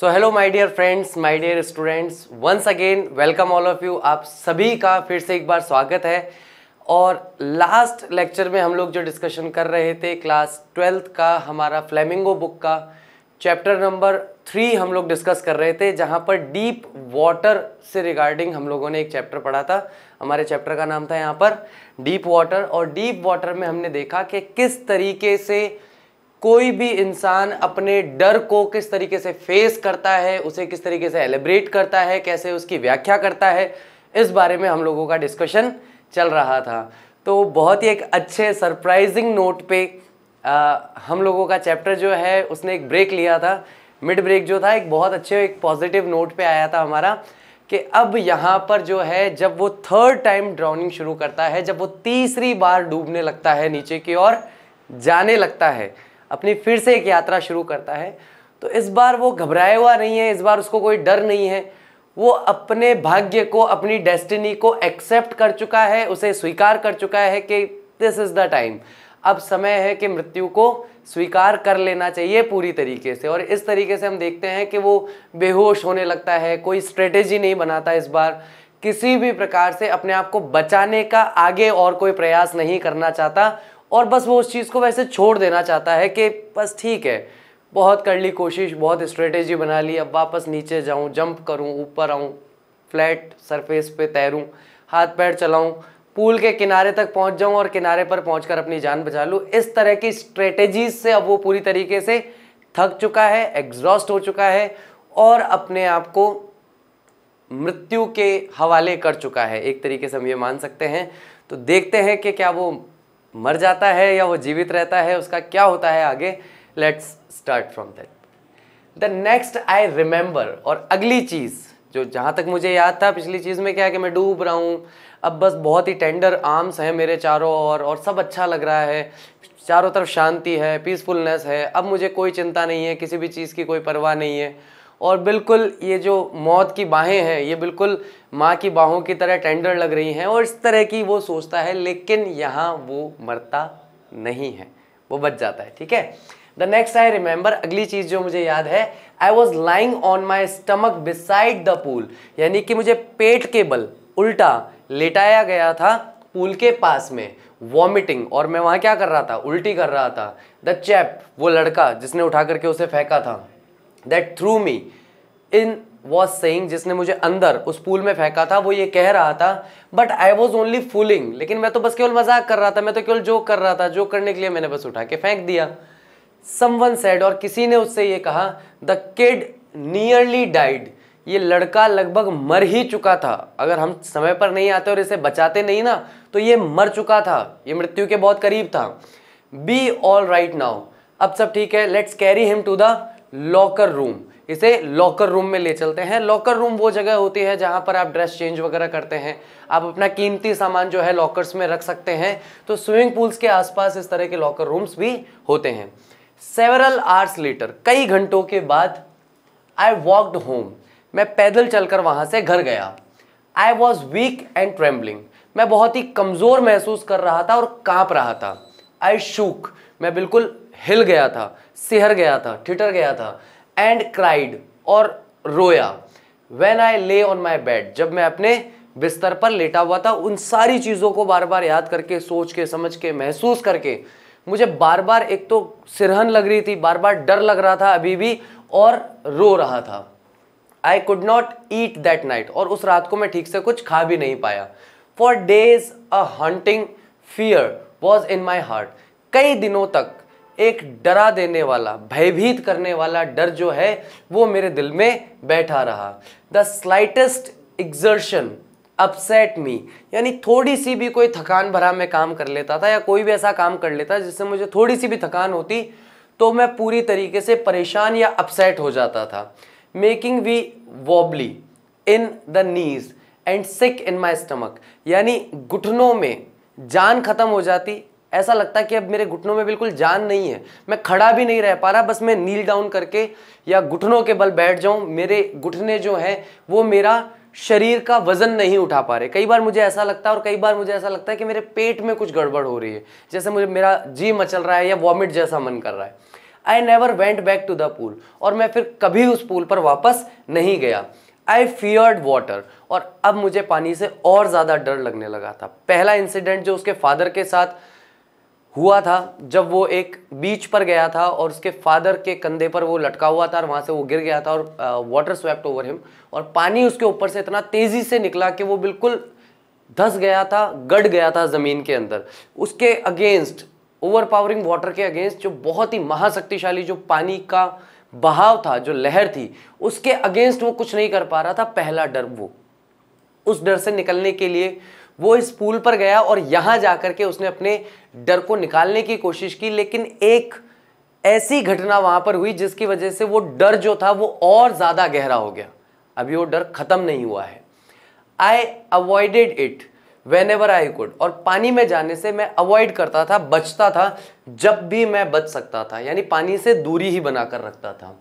so hello my dear friends my dear students once again welcome all of you आप सभी का फिर से एक बार स्वागत है और लास्ट लेक्चर में हम लोग जो डिस्कशन कर रहे थे क्लास ट्वेल्थ का हमारा फ्लेमिंगो बुक का चैप्टर नंबर थ्री हम लोग डिस्कस कर रहे थे जहाँ पर डीप वाटर से रिगार्डिंग हम लोगों ने एक चैप्टर पढ़ा था हमारे चैप्टर का नाम था यहाँ पर डीप वाटर और डीप वाटर में हमने देखा कि किस तरीके से कोई भी इंसान अपने डर को किस तरीके से फेस करता है उसे किस तरीके से एलिब्रेट करता है कैसे उसकी व्याख्या करता है इस बारे में हम लोगों का डिस्कशन चल रहा था तो बहुत ही एक अच्छे सरप्राइजिंग नोट पे आ, हम लोगों का चैप्टर जो है उसने एक ब्रेक लिया था मिड ब्रेक जो था एक बहुत अच्छे एक पॉजिटिव नोट पे आया था हमारा कि अब यहाँ पर जो है जब वो थर्ड टाइम ड्राउनिंग शुरू करता है जब वो तीसरी बार डूबने लगता है नीचे की ओर जाने लगता है अपनी फिर से एक यात्रा शुरू करता है तो इस बार वो घबराया हुआ नहीं है इस बार उसको कोई डर नहीं है वो अपने भाग्य को अपनी डेस्टिनी को एक्सेप्ट कर चुका है उसे स्वीकार कर चुका है कि दिस इज़ द टाइम अब समय है कि मृत्यु को स्वीकार कर लेना चाहिए पूरी तरीके से और इस तरीके से हम देखते हैं कि वो बेहोश होने लगता है कोई स्ट्रेटेजी नहीं बनाता इस बार किसी भी प्रकार से अपने आप को बचाने का आगे और कोई प्रयास नहीं करना चाहता और बस वो उस चीज़ को वैसे छोड़ देना चाहता है कि बस ठीक है बहुत कर ली कोशिश बहुत स्ट्रेटेजी बना ली अब वापस नीचे जाऊँ जंप करूँ ऊपर आऊँ फ्लैट सरफेस पे तैरूँ हाथ पैर चलाऊँ पूल के किनारे तक पहुँच जाऊँ और किनारे पर पहुँच अपनी जान बचा लूँ इस तरह की स्ट्रेटेजीज से अब वो पूरी तरीके से थक चुका है एग्जॉस्ट हो चुका है और अपने आप को मृत्यु के हवाले कर चुका है एक तरीके से हम ये मान सकते हैं तो देखते हैं कि क्या वो मर जाता है या वो जीवित रहता है उसका क्या होता है आगे let's start from that the next I remember और अगली चीज़ जो जहाँ तक मुझे याद था पिछली चीज़ में क्या है कि मैं डूब रहा हूँ अब बस बहुत ही टेंडर आर्म्स हैं मेरे चारों और और सब अच्छा लग रहा है चारों तरफ शांति है पीसफुलनेस है अब मुझे कोई चिंता नहीं है किसी भी चीज़ की कोई परवाह नहीं है और बिल्कुल ये जो मौत की बाहें हैं ये बिल्कुल माँ की बाहों की तरह टेंडर लग रही हैं और इस तरह की वो सोचता है लेकिन यहाँ वो मरता नहीं है वो बच जाता है ठीक है द नेक्स्ट आई रिमेंबर अगली चीज जो मुझे याद है I was lying on my stomach beside the pool यानी कि मुझे पेट के बल उल्टा लेटाया गया था पूल के पास में वॉमिटिंग और मैं वहाँ क्या कर रहा था उल्टी कर रहा था द चैप वो लड़का जिसने उठा करके उसे फेंका था that threw me in was saying जिसने मुझे अंदर उस पूल में फेंका था वो ये कह रहा था but I was only fooling लेकिन मैं तो बस केवल मजाक कर रहा था मैं तो केवल जोक कर रहा था जोक करने के लिए मैंने बस उठा के फेंक दिया समवन सेड और किसी ने उससे ये कहा द किड नियरली डाइड ये लड़का लगभग मर ही चुका था अगर हम समय पर नहीं आते और इसे बचाते नहीं ना तो ये मर चुका था ये मृत्यु के बहुत करीब था बी ऑल राइट नाउ अब सब ठीक है let's carry him to the locker room इसे लॉकर रूम में ले चलते हैं लॉकर रूम वो जगह होती है जहां पर आप ड्रेस चेंज वगैरह करते हैं आप अपना कीमती सामान जो है लॉकर्स में रख सकते हैं तो स्विमिंग पूल्स के आसपास इस तरह के लॉकर रूम्स भी होते हैं सेवरल आवर्स लेटर कई घंटों के बाद आई वॉकड होम मैं पैदल चलकर वहां से घर गया I was weak and trembling मैं बहुत ही कमज़ोर महसूस कर रहा था और कांप रहा था आई शूक मैं बिल्कुल हिल गया था सिहर गया था ठिठर गया था एंड क्राइड और रोया वेन आई ले ऑन माई बेड जब मैं अपने बिस्तर पर लेटा हुआ था उन सारी चीज़ों को बार बार याद करके सोच के समझ के महसूस करके मुझे बार बार एक तो सिरहन लग रही थी बार बार डर लग रहा था अभी भी और रो रहा था I could not eat that night और उस रात को मैं ठीक से कुछ खा भी नहीं पाया for days a haunting fear was in my heart कई दिनों तक एक डरा देने वाला भयभीत करने वाला डर जो है वो मेरे दिल में बैठा रहा the slightest exertion upset me यानी थोड़ी सी भी कोई थकान भरा मैं काम कर लेता था या कोई भी ऐसा काम कर लेता जिससे मुझे थोड़ी सी भी थकान होती तो मैं पूरी तरीके से परेशान या अपसेट हो जाता था making we wobbly in the knees and sick in my stomach यानी घुटनों में जान खत्म हो जाती ऐसा लगता है कि अब मेरे घुटनों में बिल्कुल जान नहीं है मैं खड़ा भी नहीं रह पा रहा बस मैं नील डाउन करके या घुटनों के बल बैठ जाऊं मेरे घुटने जो हैं वो मेरा शरीर का वजन नहीं उठा पा रहे कई बार मुझे ऐसा लगता है और कई बार मुझे ऐसा लगता है कि मेरे पेट में कुछ गड़बड़ हो रही है जैसे मुझे मेरा जी मचल रहा है या वॉमिट जैसा मन कर रहा है I never went back to the pool और मैं फिर कभी उस पूल पर वापस नहीं गया आई फियर्ड वाटर और अब मुझे पानी से और ज़्यादा डर लगने लगा था पहला इंसिडेंट जो उसके फादर के साथ हुआ था जब वो एक बीच पर गया था और उसके फादर के कंधे पर वो लटका हुआ था और वहाँ से वो गिर गया था और वाटर स्वेप्ट ओवर हिम और पानी उसके ऊपर से इतना तेज़ी से निकला कि वो बिल्कुल धस गया था गड़ गया था ज़मीन के अंदर उसके अगेंस्ट ओवर पावरिंग वाटर के अगेंस्ट जो बहुत ही महाशक्तिशाली जो पानी का बहाव था जो लहर थी उसके अगेंस्ट वो कुछ नहीं कर पा रहा था पहला डर वो उस डर से निकलने के लिए वो इस पुल पर गया और यहाँ जाकर के उसने अपने डर को निकालने की कोशिश की लेकिन एक ऐसी घटना वहां पर हुई जिसकी वजह से वो डर जो था वो और ज़्यादा गहरा हो गया अभी वो डर ख़त्म नहीं हुआ है I avoided it whenever I could और पानी में जाने से मैं अवॉइड करता था बचता था जब भी मैं बच सकता था यानी पानी से दूरी ही बनाकर रखता था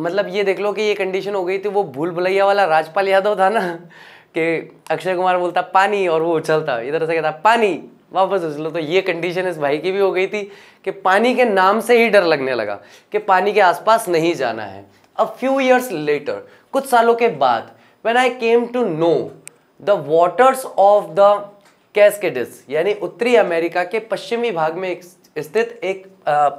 मतलब ये देख लो कि ये कंडीशन हो गई थी वो भूल भुलैया वाला राजपाल यादव था ना कि अक्षय कुमार बोलता पानी और वो उछलता इधर से कहता पानी वापस उछलो तो ये कंडीशन इस भाई की भी हो गई थी कि पानी के नाम से ही डर लगने लगा कि पानी के आसपास नहीं जाना है अ फ्यू ईयर्स लेटर कुछ सालों के बाद when I came to know the waters of the Cascades यानी उत्तरी अमेरिका के पश्चिमी भाग में स्थित एक आ,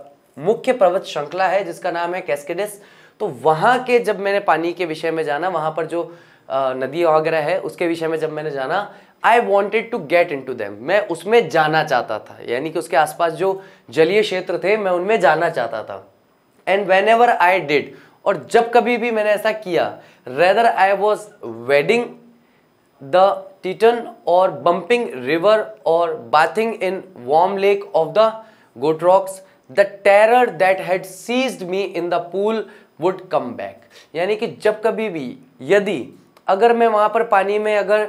मुख्य पर्वत श्रृंखला है जिसका नाम है कैसकेडिस तो वहाँ के जब मैंने पानी के विषय में जाना वहाँ पर जो नदी वगैरह है उसके विषय में जब मैंने जाना I wanted to get into them मैं उसमें जाना चाहता था यानी कि उसके आसपास जो जलीय क्षेत्र थे मैं उनमें जाना चाहता था and whenever I did और जब कभी भी मैंने ऐसा किया rather I was wading the Tieton और बम्पिंग रिवर और bathing in warm lake of the Goat Rocks the terror that had seized me in the pool would come back यानी कि जब कभी भी यदि अगर मैं वहाँ पर पानी में अगर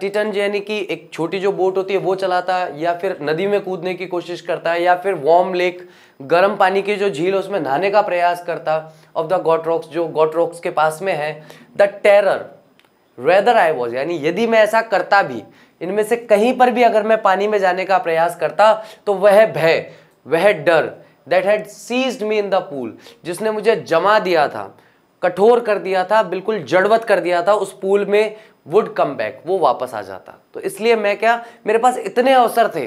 टिटन यानी कि एक छोटी जो बोट होती है वो चलाता है या फिर नदी में कूदने की कोशिश करता है या फिर वार्म लेक गर्म पानी की जो झील है उसमें नहाने का प्रयास करता ऑफ द गॉट रॉक्स जो गॉट रॉक्स के पास में है the terror whether I was यानी यदि मैं ऐसा करता भी इनमें से कहीं पर भी अगर मैं पानी में जाने का प्रयास करता तो वह भय वह डर that had seized me in the pool जिसने मुझे जमा दिया था कठोर कर दिया था बिल्कुल जड़वत कर दिया था उस पूल में वुड कम बैक वो वापस आ जाता तो इसलिए मैं क्या मेरे पास इतने अवसर थे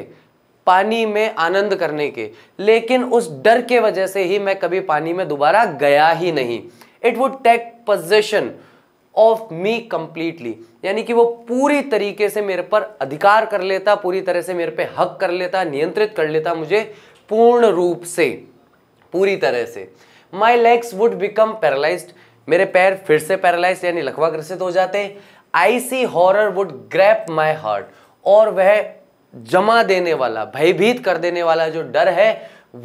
पानी में आनंद करने के लेकिन उस डर के वजह से ही मैं कभी पानी में दोबारा गया ही नहीं it would take possession of me completely यानी कि वो पूरी तरीके से मेरे पर अधिकार कर लेता पूरी तरह से मेरे पे हक कर लेता नियंत्रित कर लेता मुझे पूर्ण रूप से पूरी तरह से my legs would become paralysed मेरे पैर फिर से पैरालाइज यानी ग्रसित हो जाते icy horror would grab my heart और वह जमा देने वाला भयभीत कर देने वाला जो डर है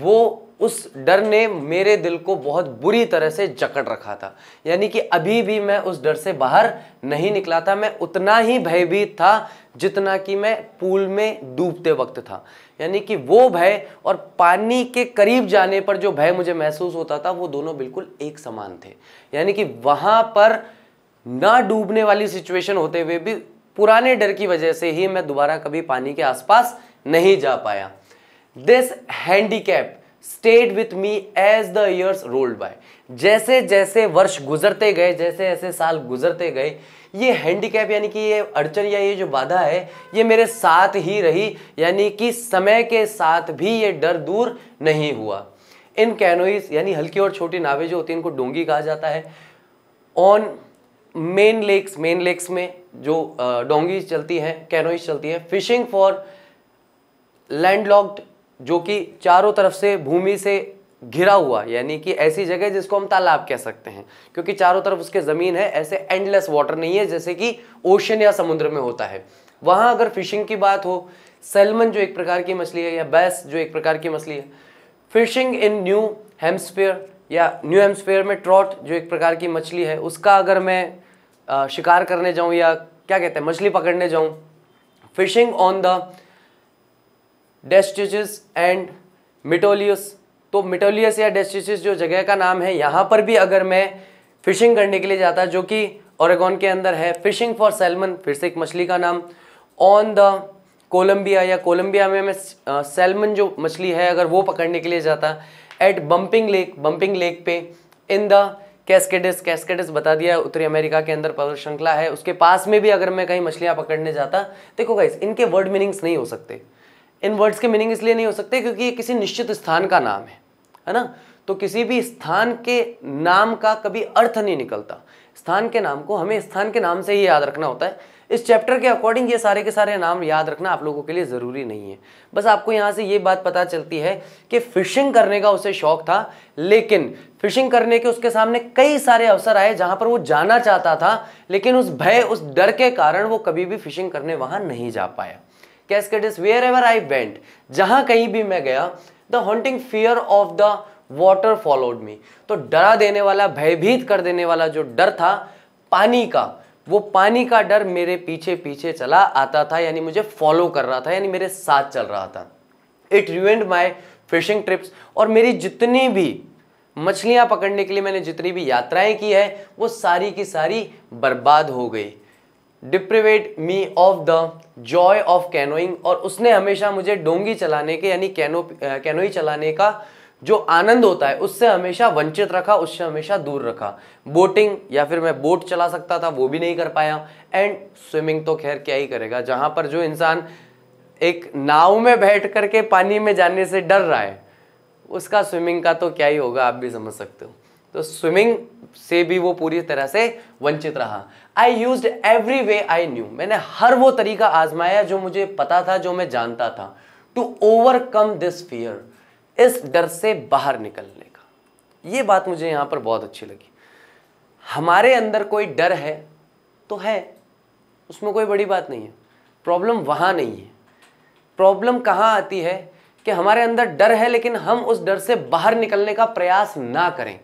वो उस डर ने मेरे दिल को बहुत बुरी तरह से जकड़ रखा था यानी कि अभी भी मैं उस डर से बाहर नहीं निकला था मैं उतना ही भयभीत था जितना कि मैं पूल में डूबते वक्त था यानी कि वो भय और पानी के करीब जाने पर जो भय मुझे महसूस होता था वो दोनों बिल्कुल एक समान थे यानी कि वहां पर ना डूबने वाली सिचुएशन होते हुए भी पुराने डर की वजह से ही मैं दोबारा कभी पानी के आसपास नहीं जा पाया this handicap stayed with me as the years rolled by जैसे जैसे वर्ष गुजरते गए जैसे ऐसे साल गुजरते गए ये हैंडीकैप यानी कि ये अड़चन या ये जो बाधा है ये मेरे साथ ही रही यानी कि समय के साथ भी ये डर दूर नहीं हुआ इन कैनोइज यानी हल्की और छोटी नावें जो होती हैं इनको डोंगी कहा जाता है on Maine lakes Maine lakes में जो डोंगी चलती हैं कैनोइज चलती हैं फिशिंग फॉर लैंडलॉक्ड जो कि चारों तरफ से भूमि से घिरा हुआ यानी कि ऐसी जगह जिसको हम तालाब कह सकते हैं क्योंकि चारों तरफ उसके ज़मीन है ऐसे एंडलेस वाटर नहीं है जैसे कि ओशन या समुद्र में होता है वहाँ अगर फिशिंग की बात हो सेलमन जो एक प्रकार की मछली है या बैस जो एक प्रकार की मछली है फिशिंग इन न्यू हेम्सफेयर या न्यू हेम्सफेयर में ट्रॉट जो एक प्रकार की मछली है उसका अगर मैं शिकार करने जाऊँ या क्या कहते हैं मछली पकड़ने जाऊँ fishing on the Deschutes and Metolius तो मिटोलियस या डेस्टिस जो जगह का नाम है यहाँ पर भी अगर मैं फिशिंग करने के लिए जाता जो कि ओरेगोन के अंदर है फिशिंग फॉर सेलमन फिर से एक मछली का नाम ऑन द कोलंबिया या कोलंबिया में मैं सेलमन जो मछली है अगर वो पकड़ने के लिए जाता at Bumping Lake Bumping Lake पे इन द कैसकेडस कैस्केडिस बता दिया उत्तरी अमेरिका के अंदर पर्वत श्रृंखला है उसके पास में भी अगर मैं कहीं मछलियाँ पकड़ने जाता देखो गाइस इनके वर्ड मीनिंग्स नहीं हो सकते इन वर्ड्स के मीनिंग इसलिए नहीं हो सकते क्योंकि ये किसी निश्चित स्थान का नाम है है ना तो किसी भी स्थान के नाम का कभी अर्थ नहीं निकलता स्थान के नाम को हमें स्थान के नाम से ही याद रखना होता है इस चैप्टर के अकॉर्डिंग ये सारे के सारे नाम याद रखना आप लोगों के लिए ज़रूरी नहीं है बस आपको यहाँ से ये बात पता चलती है कि फिशिंग करने का उसे शौक था लेकिन फिशिंग करने के उसके सामने कई सारे अवसर आए जहाँ पर वो जाना चाहता था लेकिन उस भय उस डर के कारण वो कभी भी फिशिंग करने वहाँ नहीं जा पाया Cascades wherever I went जहाँ कहीं भी मैं गया the haunting fear of the water followed me तो डरा देने वाला भयभीत कर देने वाला जो डर था पानी का वो पानी का डर मेरे पीछे पीछे चला आता था यानी मुझे फॉलो कर रहा था यानी मेरे साथ चल रहा था it ruined my fishing trips और मेरी जितनी भी मछलियाँ पकड़ने के लिए मैंने जितनी भी यात्राएं की है वो सारी की सारी बर्बाद हो गई deprived me of the joy of canoeing और उसने हमेशा मुझे डोंगी चलाने के यानी कैनो कैनोई चलाने का जो आनंद होता है उससे हमेशा वंचित रखा उससे हमेशा दूर रखा बोटिंग या फिर मैं बोट चला सकता था वो भी नहीं कर पाया एंड स्विमिंग तो खैर क्या ही करेगा जहाँ पर जो इंसान एक नाव में बैठ करके पानी में जाने से डर रहा है उसका स्विमिंग का तो क्या ही होगा आप भी समझ सकते हो तो स्विमिंग से भी वो पूरी तरह से वंचित रहा I used every way I knew मैंने हर वो तरीका आजमाया जो मुझे पता था जो मैं जानता था टू ओवरकम दिस फियर इस डर से बाहर निकलने का ये बात मुझे यहाँ पर बहुत अच्छी लगी हमारे अंदर कोई डर है तो है उसमें कोई बड़ी बात नहीं है प्रॉब्लम वहाँ नहीं है प्रॉब्लम कहाँ आती है कि हमारे अंदर डर है लेकिन हम उस डर से बाहर निकलने का प्रयास ना करें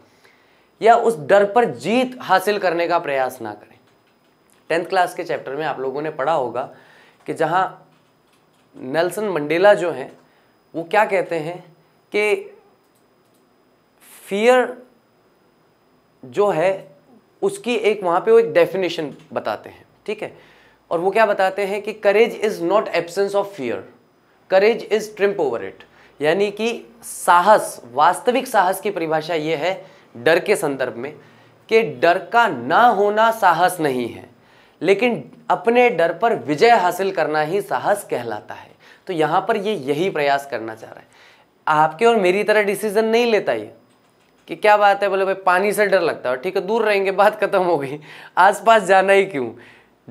या उस डर पर जीत हासिल करने का प्रयास ना करें टेंथ क्लास के चैप्टर में आप लोगों ने पढ़ा होगा कि जहाँ नेल्सन मंडेला जो हैं वो क्या कहते हैं कि फियर जो है उसकी एक वहाँ पे वो एक डेफिनेशन बताते हैं ठीक है और वो क्या बताते हैं कि courage is not absence of fear courage is triumph over it यानी कि साहस वास्तविक साहस की परिभाषा ये है डर के संदर्भ में कि डर का ना होना साहस नहीं है लेकिन अपने डर पर विजय हासिल करना ही साहस कहलाता है तो यहाँ पर ये यही प्रयास करना चाह रहा है आपके और मेरी तरह डिसीजन नहीं लेता ये कि क्या बात है बोले भाई पानी से डर लगता है ठीक है दूर रहेंगे बात खत्म हो गई आसपास जाना ही क्यों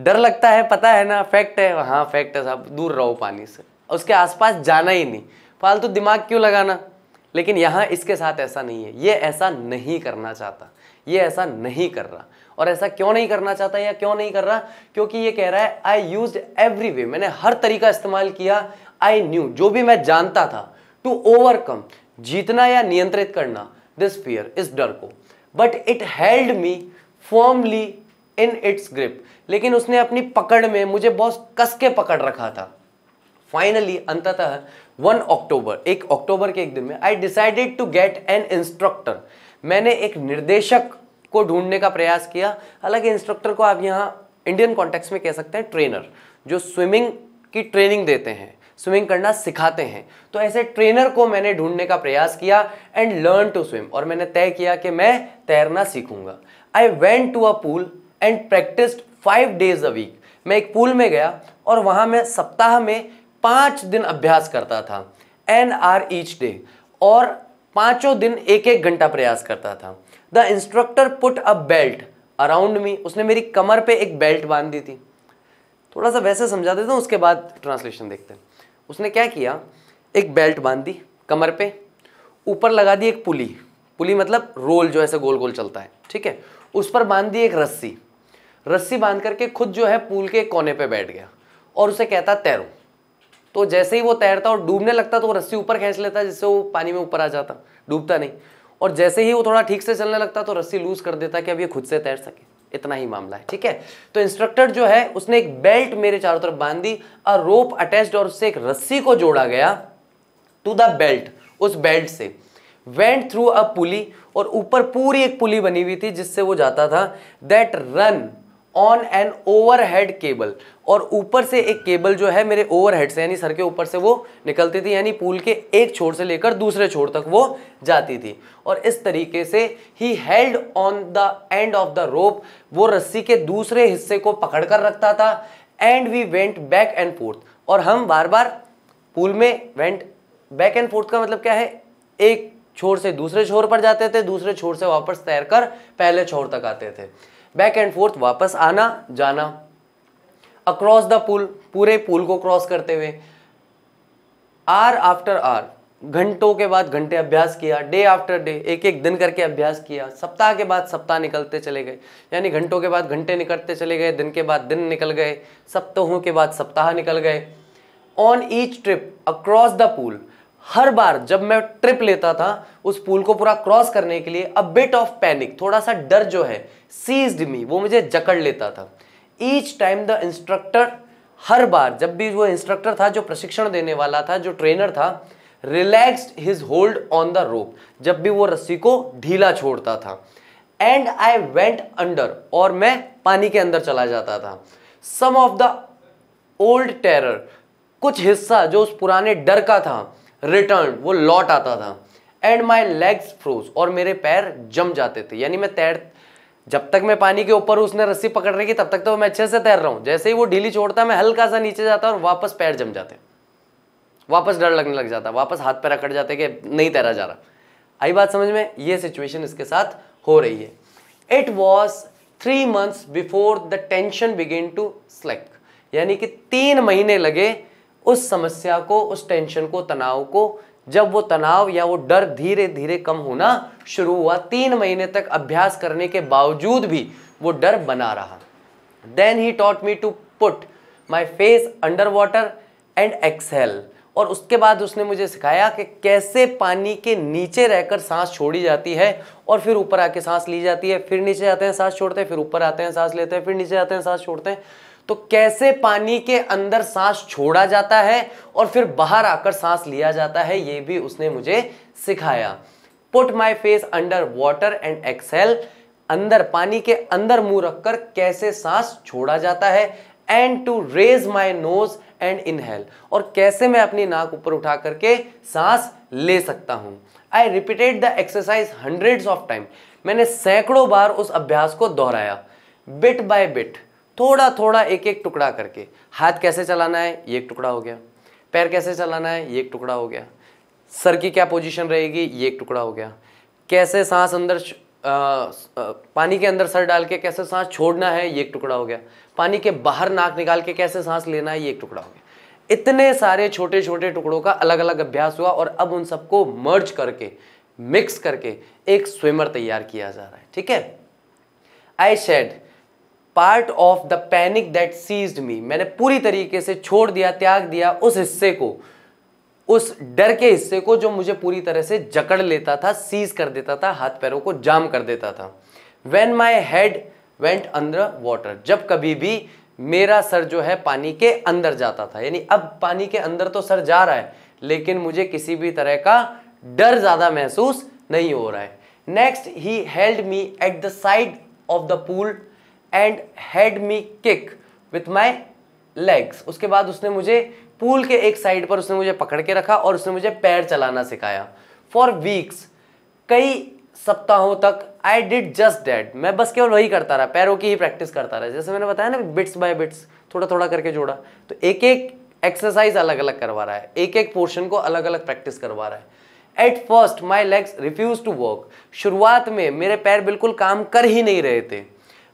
डर लगता है पता है ना फैक्ट है हाँ फैक्ट है साहब दूर रहो पानी से उसके आसपास जाना ही नहीं फालतू तो दिमाग क्यों लगाना लेकिन यहाँ इसके साथ ऐसा नहीं है ये ऐसा नहीं करना चाहता ये ऐसा नहीं कर रहा और ऐसा क्यों नहीं करना चाहता या क्यों नहीं कर रहा क्योंकि ये कह रहा है आई यूज एवरी वे मैंने हर तरीका इस्तेमाल किया आई न्यू जो भी मैं जानता था टू ओवरकम जीतना या नियंत्रित करना दिस फियर इस डर को but it held me firmly in its grip लेकिन उसने अपनी पकड़ में मुझे बहुत कस के पकड़ रखा था फाइनली अंततः वन अक्टूबर एक अक्टूबर के एक दिन में I decided to get an instructor मैंने एक निर्देशक को ढूंढने का प्रयास किया हालांकि इंस्ट्रक्टर को आप यहाँ इंडियन कॉन्टेक्स में कह सकते हैं ट्रेनर जो स्विमिंग की ट्रेनिंग देते हैं स्विमिंग करना सिखाते हैं तो ऐसे ट्रेनर को मैंने ढूंढने का प्रयास किया एंड लर्न टू स्विम और मैंने तय किया कि मैं तैरना सीखूंगा I went to a pool and practised five days a week मैं एक पूल में गया और वहाँ मैं सप्ताह में पांच दिन अभ्यास करता था एन आर ईच डे और पांचों दिन एक एक घंटा प्रयास करता था the instructor put a belt around me उसने मेरी कमर पे एक बेल्ट बांध दी थी थोड़ा सा वैसे समझा देता हूँ उसके बाद ट्रांसलेशन देखते हैं उसने क्या किया एक बेल्ट बांध दी कमर पे ऊपर लगा दी एक पुली पुली मतलब रोल जो ऐसे गोल गोल चलता है ठीक है उस पर बांध दी एक रस्सी रस्सी बांध करके खुद जो है पूल के कोने पे बैठ गया और उसे कहता तैरो तो जैसे ही वो तैरता और डूबने लगता तो वो रस्सी ऊपर खींच लेता जिससे वो पानी में ऊपर आ जाता डूबता नहीं और जैसे ही वो थोड़ा ठीक से चलने लगता तो रस्सी लूज कर देता कि अब ये खुद से तैर सके इतना ही मामला है ठीक है तो इंस्ट्रक्टर जो है उसने एक बेल्ट मेरे चारों तरफ बांध दी और रोप अटैच और उससे एक रस्सी को जोड़ा गया टू द बेल्ट उस बेल्ट से वेंट थ्रू अ पुली और ऊपर पूरी एक पुली बनी हुई थी जिससे वो जाता था that ran on an overhead cable और ऊपर से एक केबल जो है मेरे ओवरहेड से यानी सर के ऊपर से वो निकलती थी यानी पूल के एक छोर से लेकर दूसरे छोर तक वो जाती थी और इस तरीके से ही held on the end of the rope वो रस्सी के दूसरे हिस्से को पकड़ कर रखता था and we went back and forth और हम बार बार पूल में वेंट बैक एंड फोर्थ का मतलब क्या है एक छोर से दूसरे छोर पर जाते थे दूसरे छोर से वापस तैर कर पहले छोर तक आते थे बैक एंड फोर्थ वापस आना जाना अक्रॉस द पुल पूरे पुल को क्रॉस करते हुए आर आफ्टर आर घंटों के बाद घंटे अभ्यास किया डे आफ्टर डे एक एक दिन करके अभ्यास किया सप्ताह के बाद सप्ताह निकलते चले गए यानी घंटों के बाद घंटे निकलते चले गए दिन के बाद दिन निकल गए सप्ताहों के बाद सप्ताह निकल गए on each trip across the pool हर बार जब मैं ट्रिप लेता था उस पूल को पूरा क्रॉस करने के लिए अ बिट ऑफ पैनिक थोड़ा सा डर जो है सीज्ड मी वो मुझे जकड़ लेता था ईच टाइम द इंस्ट्रक्टर हर बार जब भी वो इंस्ट्रक्टर था जो प्रशिक्षण देने वाला था जो ट्रेनर था relaxed his hold on the rope जब भी वो रस्सी को ढीला छोड़ता था एंड आई वेंट अंडर और मैं पानी के अंदर चला जाता था some of the old terror कुछ हिस्सा जो उस पुराने डर का था रिटर्न वो लौट आता था एंड माई लेग्स फ्रोज और मेरे पैर जम जाते थे यानी मैं तैर जब तक मैं पानी के ऊपर उसने रस्सी पकड़ रखी तब तक तो मैं अच्छे से तैर रहा हूँ जैसे ही वो ढीली छोड़ता मैं हल्का सा नीचे जाता और वापस पैर जम जाते वापस डर लगने लग जाता वापस हाथ पैर अकड़ जाते कि नहीं तैरा जा रहा आई बात समझ में ये सिचुएशन इसके साथ हो रही है it was three months before the tension began to slack यानी कि तीन महीने लगे उस समस्या को उस टेंशन को तनाव को जब वो तनाव या वो डर धीरे धीरे कम होना शुरू हुआ तीन महीने तक अभ्यास करने के बावजूद भी वो डर बना रहा then he taught me to put my face under water and exhale और उसके बाद उसने मुझे सिखाया कि कैसे पानी के नीचे रहकर सांस छोड़ी जाती है और फिर ऊपर आके सांस ली जाती है फिर नीचे आते हैं सांस छोड़ते हैं फिर ऊपर आते हैं सांस लेते हैं फिर नीचे आते हैं सांस छोड़ते हैं तो कैसे पानी के अंदर सांस छोड़ा जाता है और फिर बाहर आकर सांस लिया जाता है ये भी उसने मुझे सिखाया put my face under water and exhale अंदर पानी के अंदर मुंह रखकर कैसे सांस छोड़ा जाता है and to raise my nose and inhale और कैसे मैं अपनी नाक ऊपर उठा करके सांस ले सकता हूँ I repeated the exercise hundreds of time मैंने सैकड़ों बार उस अभ्यास को दोहराया बिट बाय बिट थोड़ा थोड़ा एक एक टुकड़ा करके हाथ कैसे चलाना है ये एक टुकड़ा हो गया पैर कैसे चलाना है ये एक टुकड़ा हो गया सर की क्या पोजीशन रहेगी ये एक टुकड़ा हो गया कैसे सांस अंदर आ, आ, पानी के अंदर सर डाल के कैसे सांस छोड़ना है ये एक टुकड़ा हो गया पानी के बाहर नाक निकाल के कैसे सांस लेना है ये एक टुकड़ा हो गया इतने सारे छोटे छोटे टुकड़ों का अलग अलग अभ्यास हुआ और अब उन सबको मर्ज करके मिक्स करके एक स्विमर तैयार किया जा रहा है ठीक है I shed part of the panic that seize me मैंने पूरी तरीके से छोड़ दिया त्याग दिया उस हिस्से को उस डर के हिस्से को जो मुझे पूरी तरह से जकड़ लेता था सीज कर देता था हाथ पैरों को जाम कर देता था वेन माई हेड वेंट अंदर वाटर जब कभी भी मेरा सर जो है पानी के अंदर जाता था यानी अब पानी के अंदर तो सर जा रहा है लेकिन मुझे किसी भी तरह का डर ज़्यादा महसूस नहीं हो रहा है next he held me at the side of the pool and had me kick with my legs उसके बाद उसने मुझे पूल के एक साइड पर उसने मुझे पकड़ के रखा और उसने मुझे पैर चलाना सिखाया फॉर वीक्स कई सप्ताहों तक आई डिड जस्ट डैट मैं बस केवल वही करता रहा पैरों की ही प्रैक्टिस करता रहा जैसे मैंने बताया ना बिट्स बाय बिट्स थोड़ा थोड़ा करके जोड़ा तो एक एक एक्सरसाइज अलग अलग करवा रहा है एक एक पोर्शन को अलग अलग प्रैक्टिस करवा रहा है at first my legs refuse to work शुरुआत में मेरे पैर बिल्कुल काम कर ही नहीं रहे थे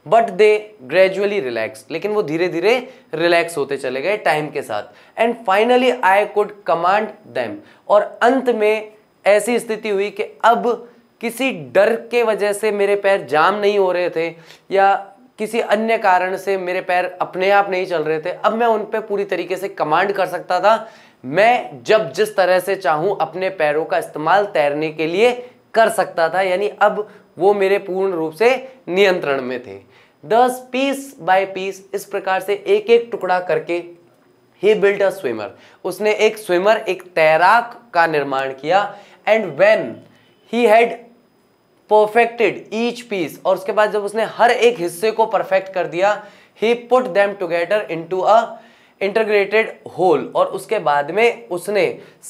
बट दे ग्रेजुअली रिलैक्स लेकिन वो धीरे धीरे रिलैक्स होते चले गए टाइम के साथ and finally I could command them और अंत में ऐसी स्थिति हुई कि अब किसी डर के वजह से मेरे पैर जाम नहीं हो रहे थे या किसी अन्य कारण से मेरे पैर अपने आप नहीं चल रहे थे अब मैं उन पर पूरी तरीके से कमांड कर सकता था मैं जब जिस तरह से चाहूँ अपने पैरों का इस्तेमाल तैरने के लिए कर सकता था यानी अब वो मेरे पूर्ण रूप से नियंत्रण में थे दस पीस बाय पीस इस प्रकार से एक एक टुकड़ा करके ही बिल्ट अ स्विमर उसने एक स्विमर एक तैराक का निर्माण किया and when he had perfected each piece और उसके बाद जब उसने हर एक हिस्से को परफेक्ट कर दिया he put them together into a integrated whole और उसके बाद में उसने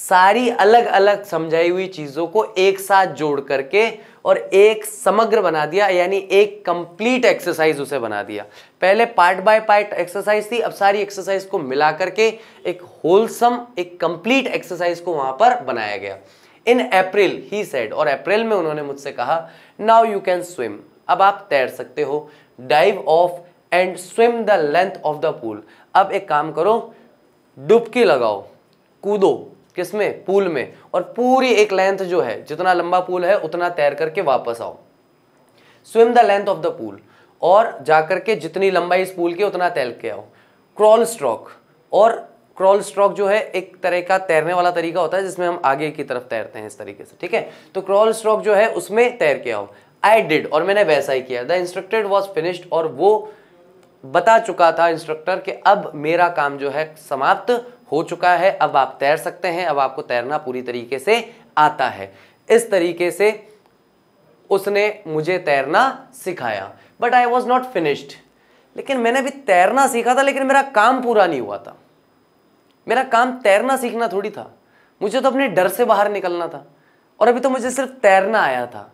सारी अलग अलग समझाई हुई चीज़ों को एक साथ जोड़ करके और एक समग्र बना दिया यानी एक कंप्लीट एक्सरसाइज उसे बना दिया पहले पार्ट बाय पार्ट एक्सरसाइज थी अब सारी एक्सरसाइज को मिला करके एक होलसम एक कंप्लीट एक्सरसाइज को वहां पर बनाया गया इन अप्रैल ही सेड और अप्रैल में उन्होंने मुझसे कहा नाउ यू कैन स्विम अब आप तैर सकते हो dive off and swim the length of the pool अब एक काम करो डुबकी लगाओ कूदो किसमें पूल में और पूरी एक लेंथ जो है जितना लंबा पूल है उतना तैर करके वापस आओ swim the length of the pool और जाकर के जितनी लंबाई इस पूल की उतना तैर के आओ क्रॉल स्ट्रोक और क्रॉल स्ट्रोक जो है एक तरह का तैरने वाला तरीका होता है जिसमें हम आगे की तरफ तैरते हैं इस तरीके से ठीक है तो क्रॉल स्ट्रोक जो है उसमें तैर के आओ आई डिड और मैंने वैसा ही किया द इंस्ट्रक्टेड वॉज फिनिश्ड और वो बता चुका था इंस्ट्रक्टर कि अब मेरा काम जो है समाप्त हो चुका है अब आप तैर सकते हैं अब आपको तैरना पूरी तरीके से आता है इस तरीके से उसने मुझे तैरना सिखाया but I was not finished लेकिन मैंने भी तैरना सीखा था लेकिन मेरा काम पूरा नहीं हुआ था मेरा काम तैरना सीखना थोड़ी था मुझे तो अपने डर से बाहर निकलना था और अभी तो मुझे सिर्फ तैरना आया था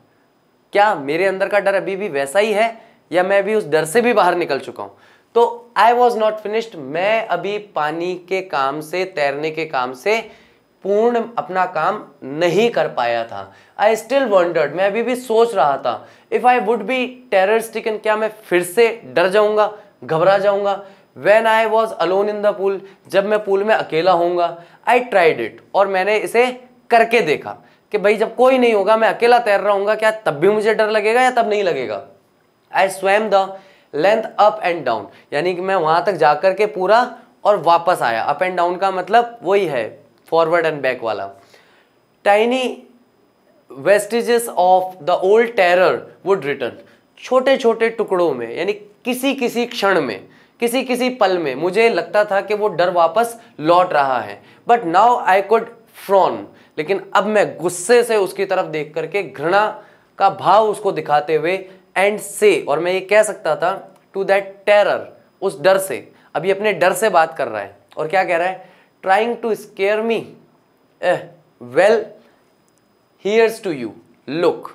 क्या मेरे अंदर का डर अभी भी वैसा ही है या मैं भी उस डर से भी बाहर निकल चुका हूँ तो आई वॉज नॉट फिनिश्ड मैं अभी पानी के काम से तैरने के काम से पूर्ण अपना काम नहीं कर पाया था आई स्टिल वॉन्डर्ड मैं अभी भी सोच रहा था if I would be terror stricken क्या मैं फिर से डर जाऊंगा घबरा जाऊंगा when I was alone in the pool जब मैं पूल में अकेला होऊंगा आई ट्राइड इट और मैंने इसे करके देखा कि भाई जब कोई नहीं होगा मैं अकेला तैर रहा हूँ क्या तब भी मुझे डर लगेगा या तब नहीं लगेगा I swam the length up and down यानी कि मैं वहाँ तक जा कर के पूरा और वापस आया अप एंड डाउन का मतलब वही है फॉरवर्ड एंड बैक वाला tiny vestiges of the old terror would return छोटे छोटे टुकड़ों में यानी किसी किसी क्षण में किसी किसी पल में मुझे लगता था कि वो डर वापस लौट रहा है but now I could frown लेकिन अब मैं गुस्से से उसकी तरफ देख करके घृणा का भाव उसको दिखाते हुए एंड से और मैं ये कह सकता था टू दैट टेरर उस डर से अभी अपने डर से बात कर रहा है और क्या कह रहा है trying to scare me well here's to you look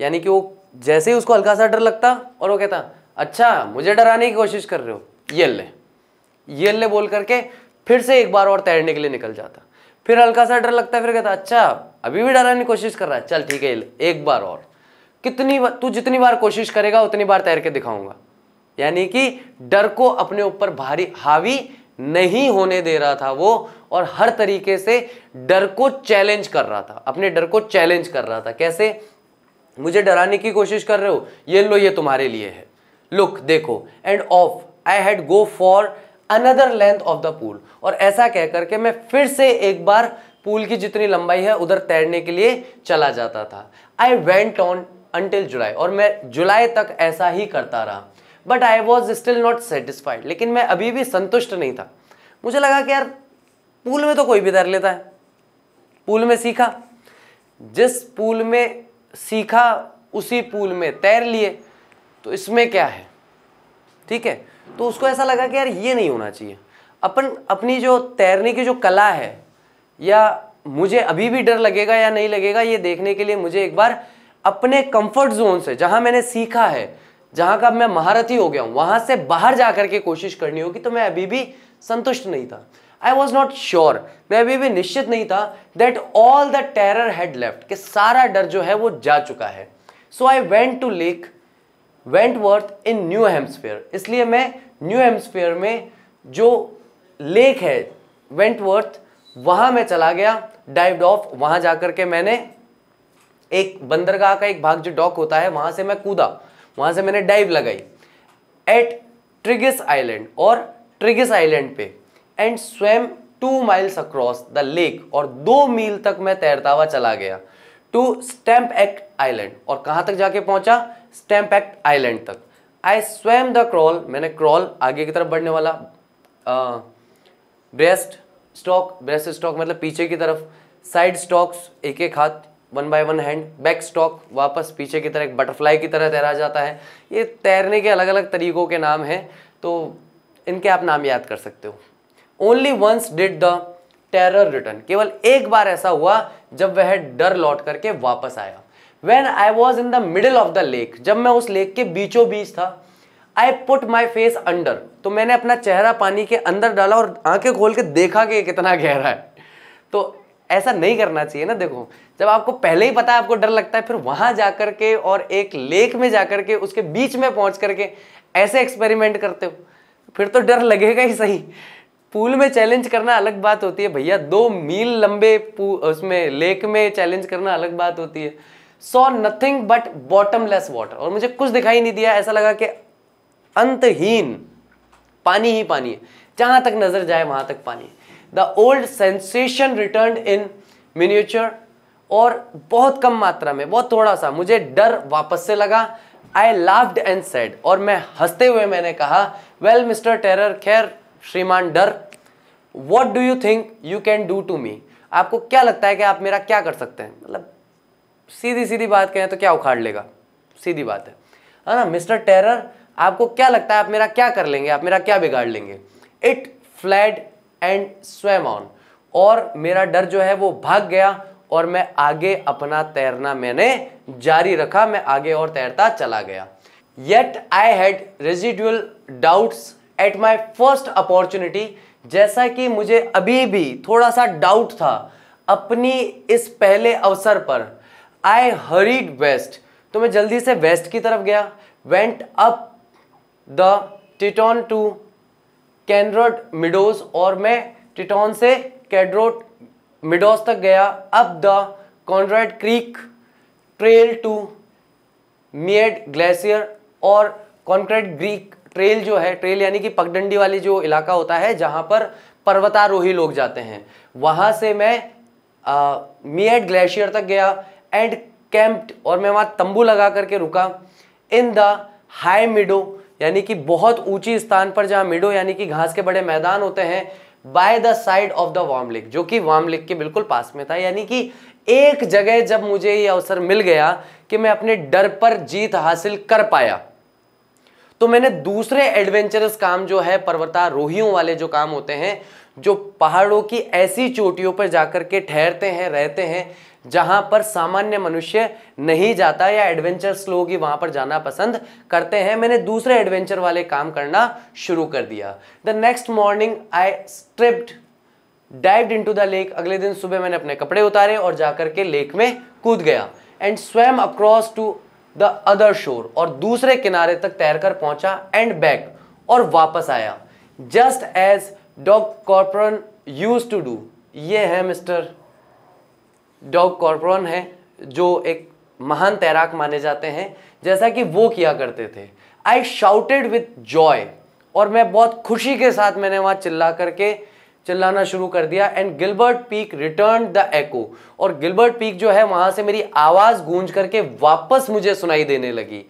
यानी कि वो जैसे ही उसको हल्का सा डर लगता और वो कहता अच्छा मुझे डराने की कोशिश कर रहे हो ये ले ये ले बोल करके फिर से एक बार और तैरने के लिए निकल जाता फिर हल्का सा डर लगता है फिर कहता अच्छा अभी भी डराने की कोशिश कर रहा है चल ठीक है एक बार और कितनी तू जितनी बार कोशिश करेगा उतनी बार तैर के दिखाऊंगा यानी कि डर को अपने ऊपर भारी हावी नहीं होने दे रहा था वो और हर तरीके से डर को चैलेंज कर रहा था अपने डर को चैलेंज कर रहा था कैसे मुझे डराने की कोशिश कर रहे हो ये लो ये तुम्हारे लिए है लुक देखो and off I had go for another length of the pool और ऐसा कह करके मैं फिर से एक बार पूल की जितनी लंबाई है उधर तैरने के लिए चला जाता था I went on until July और मैं जुलाई तक ऐसा ही करता रहा but I was still not satisfied लेकिन मैं अभी भी संतुष्ट नहीं था मुझे लगा कि यार पूल में तो कोई भी तैर लेता है पूल में सीखा जिस पूल में सीखा उसी पूल में तैर लिए तो इसमें क्या है ठीक है तो उसको ऐसा लगा कि यार ये नहीं होना चाहिए अपन अपनी जो तैरने की जो कला है या मुझे अभी भी डर लगेगा या नहीं लगेगा ये देखने के लिए मुझे एक बार अपने कंफर्ट जोन से जहां मैंने सीखा है जहां का मैं महारथी हो गया हूं वहां से बाहर जा करके कोशिश करनी होगी तो मैं अभी भी संतुष्ट नहीं था आई वॉज नॉट श्योर मैं अभी भी निश्चित नहीं था that all the terror had left कि सारा डर जो है वो जा चुका है so I went to Lake Wentworth in New Hampshire इसलिए मैं न्यू हेम्सफेयर में जो लेक है वेंट वर्थ वहाँ मैं चला गया डाइव ऑफ वहाँ जा कर के मैंने एक बंदरगाह का एक भाग जो डॉक होता है वहां से मैं कूदा वहां से मैंने डाइव लगाई एट ट्रिगिस आइलैंड और ट्रिगिस आइलैंड पे and swam two miles across the lake और दो मील तक मैं तैरता हुआ चला गया टू स्टैम्प एक्ट आइलैंड और कहां तक जाके पहुंचा स्टैम्प एक्ट आइलैंड तक आई स्वयं द क्रॉल मैंने क्रॉल आगे की तरफ बढ़ने वाला ब्रेस्ट स्टॉक ब्रेस्ट स्टॉक मतलब पीछे की तरफ साइड स्टॉक्स एक एक हाथ one by one hand back stroke वापस पीछे की तरह एक बटरफ्लाई की तरह तैरा जाता है ये तैरने के अलग अलग तरीकों के नाम हैं तो इनके आप नाम याद कर सकते हो only once did the terror return केवल एक बार ऐसा हुआ जब वह डर लौट करके वापस आया when I was in the middle of the lake जब मैं उस लेक के बीचों बीच था I put my face under तो मैंने अपना चेहरा पानी के अंदर डाला और आंखें खोल के देखा कि कितना गहरा है तो ऐसा नहीं करना चाहिए ना देखो जब आपको पहले ही पता है आपको डर लगता है फिर वहां जाकर के और एक लेक में जाकर के उसके बीच में पहुंच करके ऐसे एक्सपेरिमेंट करते हो फिर तो डर लगेगा ही सही पूल में चैलेंज करना अलग बात होती है भैया दो मील लंबे उसमें लेक में चैलेंज करना अलग बात होती है saw nothing but bottomless water और मुझे कुछ दिखाई नहीं दिया ऐसा लगा कि अंतहीन पानी ही पानी है जहां तक नज़र जाए वहां तक पानी है the old sensation return in miniature और बहुत कम मात्रा में बहुत थोड़ा सा मुझे डर वापस से लगा आई लाव्ड एंड सेड और मैं हंसते हुए मैंने कहा वेल मिस्टर टेरर खैर श्रीमान डर what do you think you can do to me आपको क्या लगता है कि आप मेरा क्या कर सकते हैं मतलब सीधी सीधी बात कहें तो क्या उखाड़ लेगा सीधी बात है है ना मिस्टर टेरर आपको क्या लगता है आप मेरा क्या कर लेंगे आप मेरा क्या बिगाड़ लेंगे it fled and swam on और मेरा डर जो है वो भाग गया और मैं आगे अपना तैरना मैंने जारी रखा मैं आगे और तैरता चला गया yet I had residual doubts at my first opportunity जैसा कि मुझे अभी भी थोड़ा सा डाउट था अपनी इस पहले अवसर पर आई हरीड वेस्ट तो मैं जल्दी से वेस्ट की तरफ गया went up the Tieton to Conrad Meadows और मैं टिटॉन से कैडरोट मिडोज तक गया अब the Conrad Creek Trail to Meade Glacier और कॉन्क्रेट ग्रीक ट्रेल जो है ट्रेल यानी कि पगडंडी वाली जो इलाका होता है जहाँ पर पर्वतारोही लोग जाते हैं वहाँ से मैं मियड ग्लेशियर तक गया एंड कैंप्ड और मैं वहाँ तंबू लगा करके रुका इन द हाई मिडो यानी कि बहुत ऊंची स्थान पर जहां मिडो यानी कि घास के बड़े मैदान होते हैं by the side of the warm lake जो कि वार्म लेक के बिल्कुल पास में था यानी कि एक जगह जब मुझे ये अवसर मिल गया कि मैं अपने डर पर जीत हासिल कर पाया तो मैंने दूसरे एडवेंचरस काम जो है पर्वतारोहियों वाले जो काम होते हैं जो पहाड़ों की ऐसी चोटियों पर जाकर के ठहरते हैं रहते हैं जहां पर सामान्य मनुष्य नहीं जाता या एडवेंचर्स लोग ही वहां पर जाना पसंद करते हैं मैंने दूसरे एडवेंचर वाले काम करना शुरू कर दिया the next morning I stripped dived to the lake अगले दिन सुबह मैंने अपने कपड़े उतारे और जाकर के लेक में कूद गया एंड स्वयं अक्रॉस टू द अदर शोर और दूसरे किनारे तक तैरकर पहुंचा एंड बैक और वापस आया just as dog Corcoran used to do ये है मिस्टर डॉग कॉर्पोरन है जो एक महान तैराक माने जाते हैं जैसा कि वो किया करते थे आई शाउटेड विथ जॉय और मैं बहुत खुशी के साथ मैंने वहाँ चिल्ला करके चिल्लाना शुरू कर दिया and Gilbert Peak return the echo और गिलबर्ट पीक जो है वहाँ से मेरी आवाज़ गूंज करके वापस मुझे सुनाई देने लगी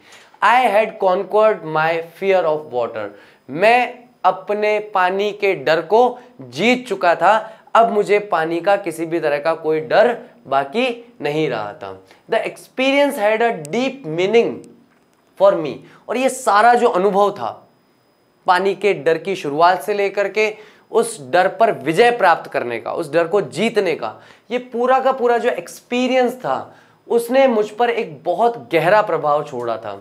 I had conquered my fear of water मैं अपने पानी के डर को जीत चुका था अब मुझे पानी का किसी भी तरह का कोई डर बाकी नहीं रहा था the experience had a deep meaning for me और ये सारा जो अनुभव था पानी के डर की शुरुआत से लेकर के उस डर पर विजय प्राप्त करने का उस डर को जीतने का ये पूरा का पूरा जो एक्सपीरियंस था उसने मुझ पर एक बहुत गहरा प्रभाव छोड़ा था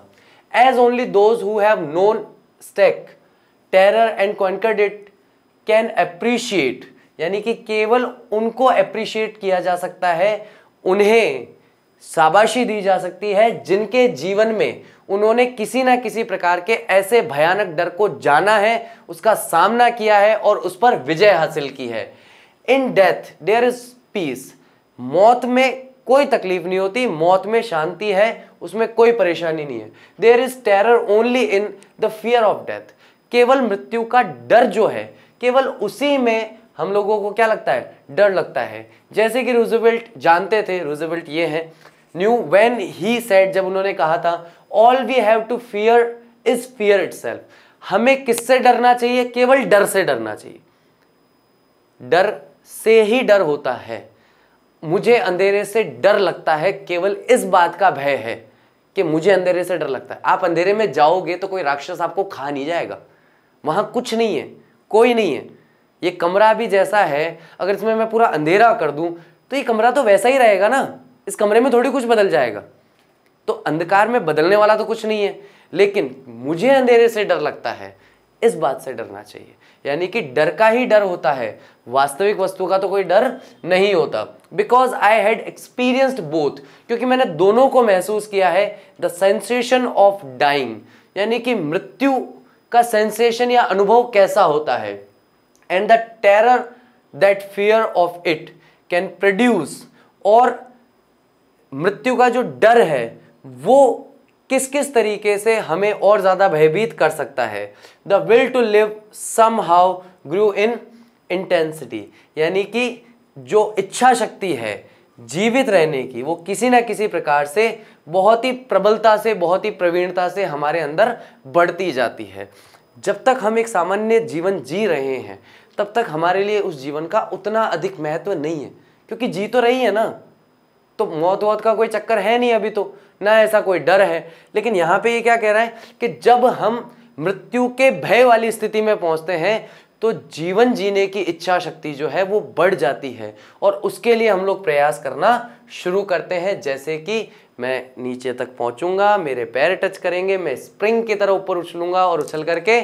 as only those who have known stark terror and conquered can appreciate यानी कि केवल उनको अप्रिशिएट किया जा सकता है उन्हें शाबाशी दी जा सकती है जिनके जीवन में उन्होंने किसी ना किसी प्रकार के ऐसे भयानक डर को जाना है उसका सामना किया है और उस पर विजय हासिल की है in death there is peace मौत में कोई तकलीफ नहीं होती मौत में शांति है उसमें कोई परेशानी नहीं है there is terror only in the fear of death केवल मृत्यु का डर जो है केवल उसी में हम लोगों को क्या लगता है डर लगता है जैसे कि रूजवेल्ट जानते थे रूजवेल्ट ये है न्यू वेन ही सेट जब उन्होंने कहा था all we have to fear is fear it हमें किससे डरना चाहिए केवल डर से डरना चाहिए डर से ही डर होता है मुझे अंधेरे से डर लगता है केवल इस बात का भय है कि मुझे अंधेरे से डर लगता है आप अंधेरे में जाओगे तो कोई राक्षस आपको खा नहीं जाएगा वहां कुछ नहीं है कोई नहीं है ये कमरा भी जैसा है अगर इसमें मैं पूरा अंधेरा कर दूं तो ये कमरा तो वैसा ही रहेगा ना इस कमरे में थोड़ी कुछ बदल जाएगा तो अंधकार में बदलने वाला तो कुछ नहीं है लेकिन मुझे अंधेरे से डर लगता है इस बात से डरना चाहिए यानी कि डर का ही डर होता है वास्तविक वस्तु का तो कोई डर नहीं होता because I had experienced both क्योंकि मैंने दोनों को महसूस किया है द सेंसेशन ऑफ डाइंग यानी कि मृत्यु का सेंसेशन या अनुभव कैसा होता है and the terror that fear of it can produce और मृत्यु का जो डर है वो किस किस तरीके से हमें और ज़्यादा भयभीत कर सकता है the will to live somehow grew in intensity यानी कि जो इच्छा शक्ति है जीवित रहने की वो किसी ना किसी प्रकार से बहुत ही प्रबलता से बहुत ही प्रवीणता से हमारे अंदर बढ़ती जाती है जब तक हम एक सामान्य जीवन जी रहे हैं तब तक हमारे लिए उस जीवन का उतना अधिक महत्व नहीं है क्योंकि जी तो रही है ना तो मौत वौत का कोई चक्कर है नहीं अभी तो ना ऐसा कोई डर है लेकिन यहाँ पे ये क्या कह रहा है कि जब हम मृत्यु के भय वाली स्थिति में पहुँचते हैं तो जीवन जीने की इच्छा शक्ति जो है वो बढ़ जाती है और उसके लिए हम लोग प्रयास करना शुरू करते हैं जैसे कि मैं नीचे तक पहुंचूंगा मेरे पैर टच करेंगे मैं स्प्रिंग की तरह ऊपर उछलूंगा और उछल करके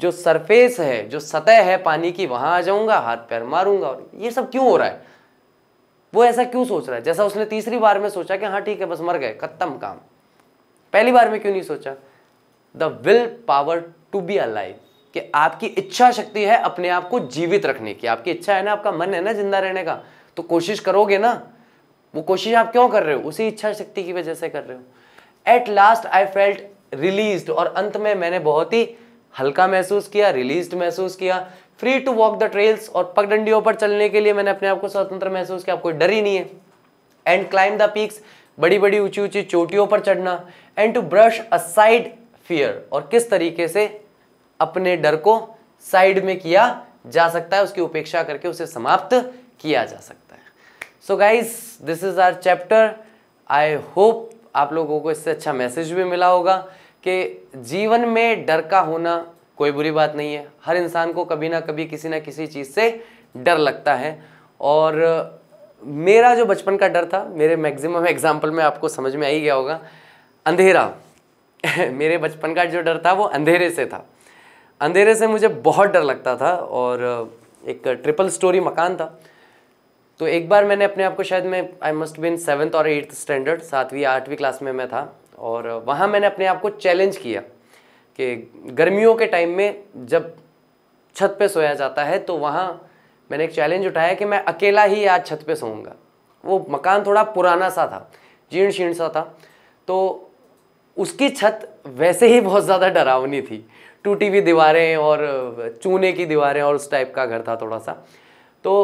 जो सरफेस है जो सतह है पानी की वहां आ जाऊंगा हाथ पैर मारूंगा और ये सब क्यों हो रहा है वो ऐसा क्यों सोच रहा है जैसा उसने तीसरी बार में सोचा कि हाँ ठीक है बस मर गए खत्म काम पहली बार में क्यों नहीं सोचा the will power to be alive कि आपकी इच्छा शक्ति है अपने आप को जीवित रखने की आपकी इच्छा है ना आपका मन है ना जिंदा रहने का तो कोशिश करोगे ना वो कोशिश आप क्यों कर रहे हो उसी इच्छा शक्ति की वजह से कर रहे हो at last I felt release और अंत में मैंने बहुत ही हल्का महसूस किया रिलीज महसूस किया free to walk the trails और पगडंडियों पर चलने के लिए मैंने अपने आप को स्वतंत्र महसूस किया कोई डर ही नहीं है एंड क्लाइम द पीक्स बड़ी बड़ी ऊंची ऊंची चोटियों पर चढ़ना and to brush aside fear और किस तरीके से अपने डर को साइड में किया जा सकता है उसकी उपेक्षा करके उसे समाप्त किया जा सकता है so guys this is our chapter I hope आप लोगों को इससे अच्छा मैसेज भी मिला होगा कि जीवन में डर का होना कोई बुरी बात नहीं है हर इंसान को कभी ना कभी किसी ना किसी चीज़ से डर लगता है और मेरा जो बचपन का डर था मेरे मैक्सिमम एग्जाम्पल में आपको समझ में आ ही गया होगा अंधेरा मेरे बचपन का जो डर था वो अंधेरे से था अंधेरे से मुझे बहुत डर लगता था और एक ट्रिपल स्टोरी मकान था तो एक बार मैंने अपने आप को शायद मैं आई मस्ट बिन सेवन्थ और एट्थ स्टैंडर्ड सातवीं आठवीं क्लास में मैं था और वहाँ मैंने अपने आप को चैलेंज किया कि गर्मियों के टाइम में जब छत पे सोया जाता है तो वहाँ मैंने एक चैलेंज उठाया कि मैं अकेला ही आज छत पे सोऊंगा वो मकान थोड़ा पुराना सा था जीर्ण शीर्ण सा था तो उसकी छत वैसे ही बहुत ज़्यादा डरावनी थी टूटी हुई दीवारें और चूने की दीवारें और उस टाइप का घर था थोड़ा सा तो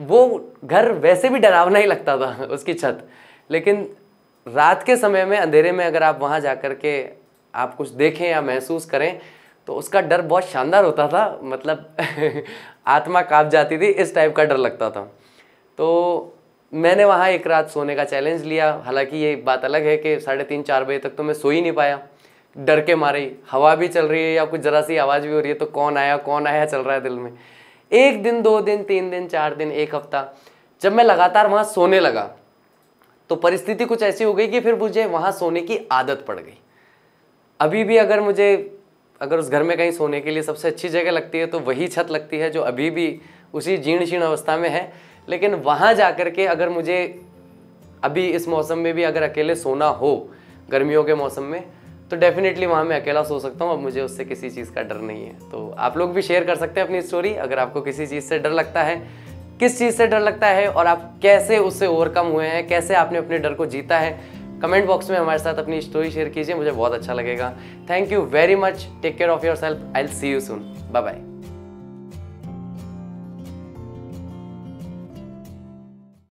वो घर वैसे भी डरावना ही लगता था उसकी छत लेकिन रात के समय में अंधेरे में अगर आप वहाँ जा कर के आप कुछ देखें या महसूस करें तो उसका डर बहुत शानदार होता था मतलब आत्मा काँप जाती थी इस टाइप का डर लगता था तो मैंने वहाँ एक रात सोने का चैलेंज लिया हालांकि ये बात अलग है कि साढ़े तीन चार बजे तक तो मैं सो ही नहीं पाया डर के मारे हवा भी चल रही है या कुछ ज़रा सी आवाज़ भी हो रही है तो कौन आया कौन आया चल रहा है दिल में एक दिन दो दिन तीन दिन चार दिन एक हफ्ता जब मैं लगातार वहाँ सोने लगा तो परिस्थिति कुछ ऐसी हो गई कि फिर मुझे वहाँ सोने की आदत पड़ गई अभी भी अगर मुझे अगर उस घर में कहीं सोने के लिए सबसे अच्छी जगह लगती है तो वही छत लगती है जो अभी भी उसी जीर्ण शीर्ण अवस्था में है लेकिन वहाँ जा कर के अगर मुझे अभी इस मौसम में भी अगर अकेले सोना हो गर्मियों के मौसम में तो डेफिनेटली वहाँ मैं अकेला सो सकता हूँ अब मुझे उससे किसी चीज़ का डर नहीं है तो आप लोग भी शेयर कर सकते हैं अपनी स्टोरी अगर आपको किसी चीज़ से डर लगता है किस चीज़ से डर लगता है और आप कैसे उससे ओवरकम हुए हैं कैसे आपने अपने डर को जीता है कमेंट बॉक्स में हमारे साथ अपनी स्टोरी शेयर कीजिए मुझे बहुत अच्छा लगेगा thank you very much take care of yourself I see you soon bye bye